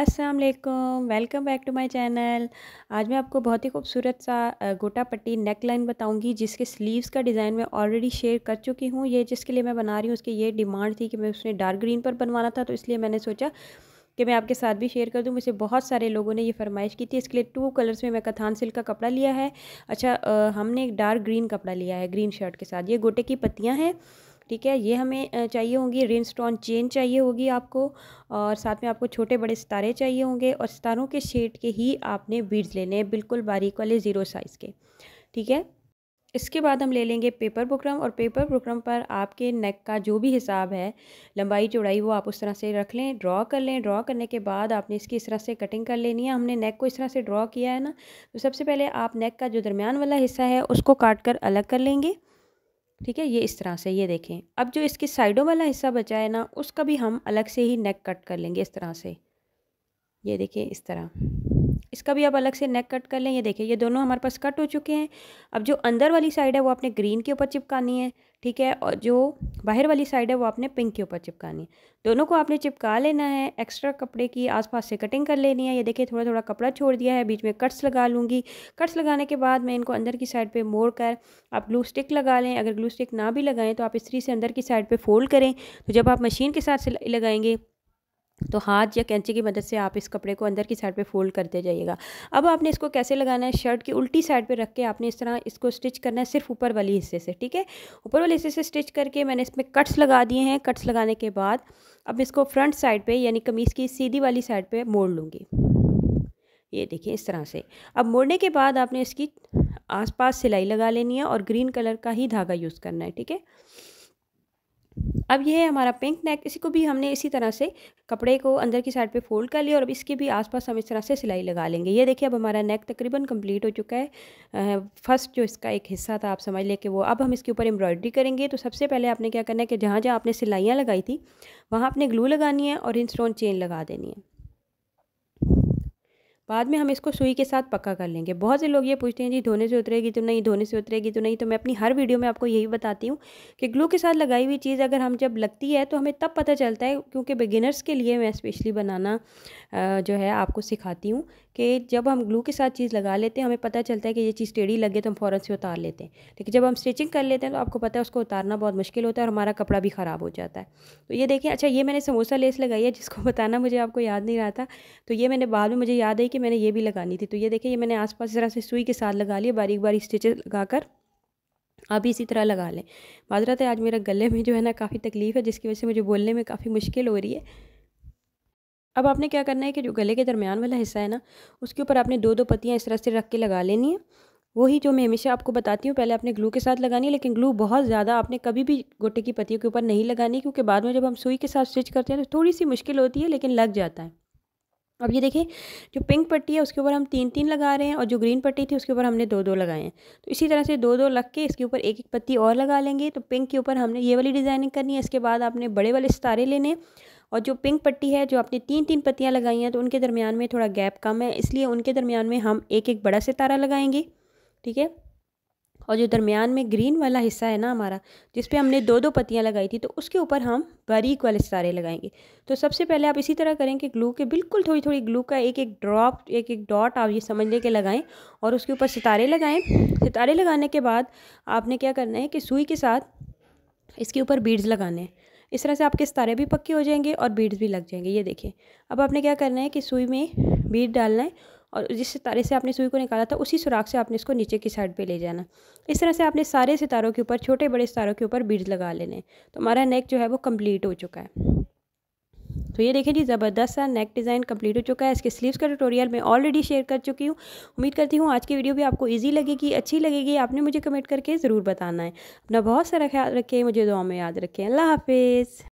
अस्सलाम वालेकुम welcome back to my channel आज मैं आपको बहुत ही खूबसूरत सा गोटा पट्टी नेक लाइन बताऊंगी जिसके स्लीव्स का डिज़ाइन मैं ऑलरेडी शेयर कर चुकी हूँ ये जिसके लिए मैं बना रही हूँ उसकी ये डिमांड थी कि मैं उसने डार्क ग्रीन पर बनवाना था तो इसलिए मैंने सोचा कि मैं आपके साथ भी शेयर कर दूँ मुझे बहुत सारे लोगों ने ये फरमाइश की थी इसके लिए टू कलर्स में मैं कथान सिल्क का कपड़ा लिया है अच्छा आ, हमने एक डार्क ग्रीन कपड़ा लिया है ग्रीन शर्ट के साथ ये गोटे की पत्तियाँ हैं ठीक है ये हमें चाहिए होंगी रिन स्टोन चेन चाहिए होगी आपको और साथ में आपको छोटे बड़े सितारे चाहिए होंगे और सितारों के शेड के ही आपने बीड्स लेने हैं बिल्कुल बारीक वाले ज़ीरो साइज़ के ठीक है इसके बाद हम ले लेंगे पेपर बुकरम और पेपर बुकरम पर आपके नेक का जो भी हिसाब है लंबाई चौड़ाई वो आप उस तरह से रख लें ड्रॉ कर लें ड्रॉ करने के बाद आपने इसकी इस तरह से कटिंग कर लेनी है हमने नेक को इस तरह से ड्रॉ किया है ना तो सबसे पहले आप नेक का जो दरमियान वाला हिस्सा है उसको काट कर अलग कर लेंगे ठीक है ये इस तरह से ये देखें अब जो इसकी साइडों वाला हिस्सा बचा है ना उसका भी हम अलग से ही नेक कट कर लेंगे इस तरह से ये देखें इस तरह इसका भी आप अलग से नेक कट कर लें ये देखिए ये दोनों हमारे पास कट हो चुके हैं अब जो अंदर वाली साइड है वो आपने ग्रीन के ऊपर चिपकानी है ठीक है और जो बाहर वाली साइड है वो आपने पिंक के ऊपर चिपकानी है दोनों को आपने चिपका लेना है एक्स्ट्रा कपड़े की आसपास से कटिंग कर लेनी है ये देखिए थोड़ा थोड़ा कपड़ा छोड़ दिया है बीच में कट्स लगा लूँगी कट्स लगाने के बाद मैं इनको अंदर की साइड पे मोड़ कर आप ग्लू स्टिक लगा लें अगर ग्लू स्टिक ना भी लगाएं तो आप इस से अंदर की साइड पर फोल्ड करें तो जब आप मशीन के साथ लगाएंगे तो हाथ या कैंची की मदद से आप इस कपड़े को अंदर की साइड पे फोल्ड करते जाइएगा अब आपने इसको कैसे लगाना है शर्ट की उल्टी साइड पे रख के आपने इस तरह इसको स्टिच करना है सिर्फ ऊपर वाली हिस्से से ठीक है ऊपर वाले हिस्से से स्टिच करके मैंने इसमें कट्स लगा दिए हैं कट्स लगाने के बाद अब इसको फ्रंट साइड पर यानी कमीज़ की सीधी वाली साइड पर मोड़ लूँगी ये देखिए इस तरह से अब मोड़ने के बाद आपने इसकी आसपास सिलाई लगा लेनी है और ग्रीन कलर का ही धागा यूज़ करना है ठीक है अब ये है हमारा पिंक नेक इसी को भी हमने इसी तरह से कपड़े को अंदर की साइड पे फोल्ड कर लिया और अब इसके भी आसपास हम इस तरह से सिलाई लगा लेंगे ये देखिए अब हमारा नेक तकरीबन कंप्लीट हो चुका है फर्स्ट जो इसका एक हिस्सा था आप समझ लें कि वो अब हम इसके ऊपर एम्ब्रॉयडरी करेंगे तो सबसे पहले आपने क्या करना है कि जहाँ जहाँ आपने सिलाइयाँ लगाई थी वहाँ आपने ग्लू लगानी है और इन स्टोन चेन लगा देनी है बाद में हम इसको सुई के साथ पक्का कर लेंगे बहुत से लोग ये पूछते हैं जी धोने से उतरेगी तो नहीं धोने से उतरेगी तो नहीं तो मैं अपनी हर वीडियो में आपको यही बताती हूँ कि ग्लू के साथ लगाई हुई चीज़ अगर हम जब लगती है तो हमें तब पता चलता है क्योंकि बिगिनर्स के लिए मैं स्पेशली बनाना जो है आपको सिखाती हूँ कि जब हम ग्लू के साथ चीज़ लगा लेते हैं हमें पता चलता है कि ये चीज़ टेढ़ी लगे तो हम फ़ौरन से उतार लेते हैं लेकिन जब हम स्टिचिंग कर लेते हैं तो आपको पता है उसको उतारना बहुत मुश्किल होता है और हमारा कपड़ा भी ख़राब हो जाता है तो ये देखिए अच्छा ये मैंने समोसा लेस लगाई है जिसको बताना मुझे आपको याद नहीं रहा था तो ये मैंने बाद में मुझे याद आई कि मैंने ये भी लगानी थी तो ये देखिए ये मैंने आसपास पास जरा से सुई के साथ लगा लिया बारीक बारीक स्टिचेस लगाकर आप इसी तरह लगा लें माजरा है आज मेरा गले में जो है ना काफ़ी तकलीफ़ है जिसकी वजह से मुझे बोलने में काफ़ी मुश्किल हो रही है अब आपने क्या करना है कि जो गले के दरमियान वाला हिस्सा है ना उसके ऊपर आपने दो दो पत्तियाँ इस तरह से रख के लगा लेनी है वही जो मैं हमेशा आपको बताती हूँ पहले आपने ग्लू के साथ लगानी है लेकिन ग्लू बहुत ज़्यादा आपने कभी भी गोटे की पत्तियों के ऊपर नहीं लगानी क्योंकि बाद में जब हम सुई के साथ स्टिच करते हैं तो थोड़ी सी मुश्किल होती है लेकिन लग जाता है अब ये देखें जो पिंक पट्टी है उसके ऊपर हम तीन तीन लगा रहे हैं और जो ग्रीन पट्टी थी उसके ऊपर हमने दो दो लगाए हैं तो इसी तरह से दो दो लग के इसके ऊपर एक एक पत्ती और लगा लेंगे तो पिंक के ऊपर हमने ये वाली डिज़ाइनिंग करनी है इसके बाद आपने बड़े वाले सितारे लेने और जो पिंक पट्टी है जो आपने तीन तीन पत्तियाँ लगाई हैं तो उनके दरमियान में थोड़ा गैप कम है इसलिए उनके दरमियान में हम एक एक बड़ा सितारा लगाएंगे ठीक है और जो दरमियान में ग्रीन वाला हिस्सा है ना हमारा जिस पे हमने दो दो पत्तियाँ लगाई थी तो उसके ऊपर हम बारीक वाले सितारे लगाएंगे तो सबसे पहले आप इसी तरह करें कि ग्लू के बिल्कुल थोड़ी थोड़ी ग्लू का एक एक ड्रॉप एक एक डॉट आप ये समझ लें कि लगाएँ और उसके ऊपर सितारे लगाएँ सितारे लगाने के बाद आपने क्या करना है कि सुई के साथ इसके ऊपर बीड्स लगाने हैं इस तरह से आपके सितारे भी पक्के हो जाएंगे और बीड्स भी लग जाएंगे ये देखें अब आपने क्या करना है कि सुई में बीड डालना है और जिस सितारे से आपने सुई को निकाला था उसी सुराख से आपने इसको नीचे की साइड पे ले जाना इस तरह से आपने सारे सितारों के ऊपर छोटे बड़े सितारों के ऊपर बीड्स लगा लेने तो हमारा नेक जो है वो कम्प्लीट हो चुका है तो ये देखें जी ज़बरदस्त सा नेक डिज़ाइन कंप्लीट हो चुका है इसके स्लीव्स का ट्यूटोरियल मैं ऑलरेडी शेयर कर चुकी हूँ उम्मीद करती हूँ आज की वीडियो भी आपको ईजी लगेगी अच्छी लगेगी आपने मुझे कमेंट करके ज़रूर बताना है अपना बहुत सारा ख्याल रखें मुझे दुआ में याद रखें अल्लाह हाफिज़